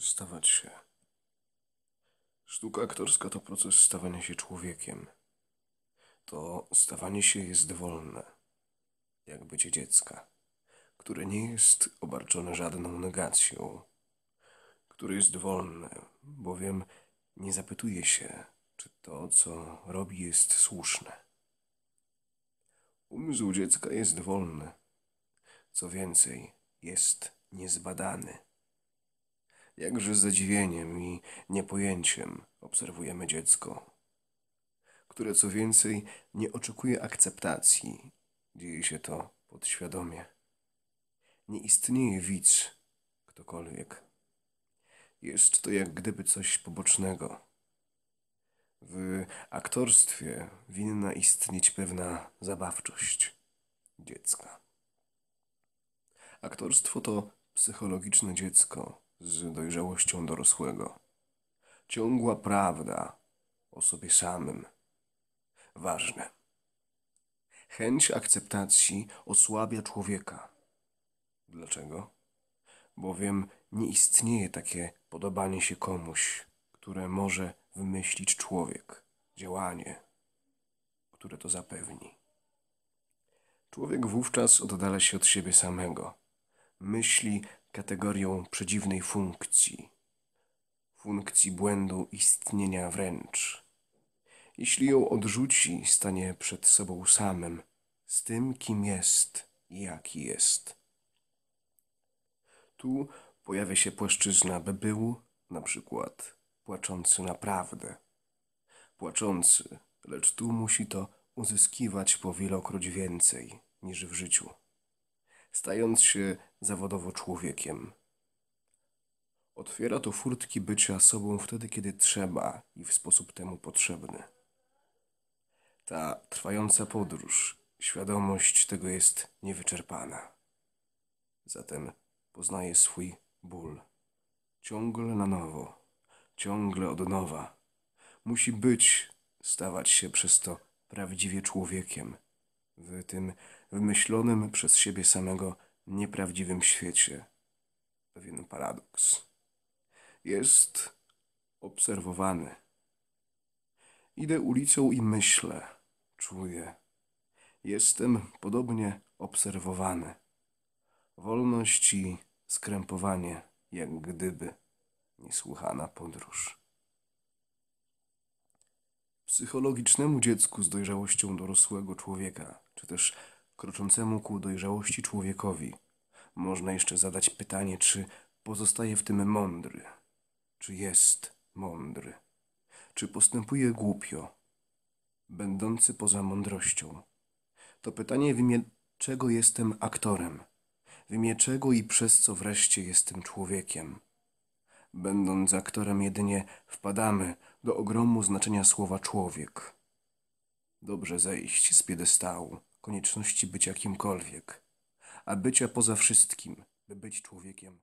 stawać się. Sztuka aktorska to proces stawania się człowiekiem. To stawanie się jest wolne, jak bycie dziecka, które nie jest obarczone żadną negacją, które jest wolne, bowiem nie zapytuje się, czy to, co robi, jest słuszne. Umysł dziecka jest wolny. Co więcej, jest niezbadany. Jakże z zadziwieniem i niepojęciem obserwujemy dziecko, które co więcej nie oczekuje akceptacji. Dzieje się to podświadomie. Nie istnieje widz, ktokolwiek. Jest to jak gdyby coś pobocznego. W aktorstwie winna istnieć pewna zabawczość dziecka. Aktorstwo to psychologiczne dziecko, z dojrzałością dorosłego. Ciągła prawda o sobie samym. Ważne. Chęć akceptacji osłabia człowieka. Dlaczego? Bowiem nie istnieje takie podobanie się komuś, które może wymyślić człowiek, działanie, które to zapewni. Człowiek wówczas oddala się od siebie samego, myśli kategorią przedziwnej funkcji, funkcji błędu istnienia wręcz. Jeśli ją odrzuci, stanie przed sobą samym, z tym, kim jest i jaki jest. Tu pojawia się płaszczyzna, by był, na przykład, płaczący naprawdę. Płaczący, lecz tu musi to uzyskiwać po wielokroć więcej niż w życiu stając się zawodowo człowiekiem. Otwiera to furtki bycia sobą wtedy, kiedy trzeba i w sposób temu potrzebny. Ta trwająca podróż, świadomość tego jest niewyczerpana. Zatem poznaje swój ból. Ciągle na nowo, ciągle od nowa. Musi być, stawać się przez to prawdziwie człowiekiem, w tym wymyślonym przez siebie samego nieprawdziwym świecie. Pewien paradoks. Jest obserwowany. Idę ulicą i myślę, czuję. Jestem podobnie obserwowany. Wolność i skrępowanie, jak gdyby niesłuchana podróż psychologicznemu dziecku z dojrzałością dorosłego człowieka, czy też kroczącemu ku dojrzałości człowiekowi, można jeszcze zadać pytanie, czy pozostaje w tym mądry, czy jest mądry, czy postępuje głupio, będący poza mądrością. To pytanie w imię czego jestem aktorem, w imię czego i przez co wreszcie jestem człowiekiem. Będąc aktorem jedynie wpadamy do ogromu znaczenia słowa człowiek. Dobrze zejść z piedestału, konieczności bycia kimkolwiek, a bycia poza wszystkim, by być człowiekiem.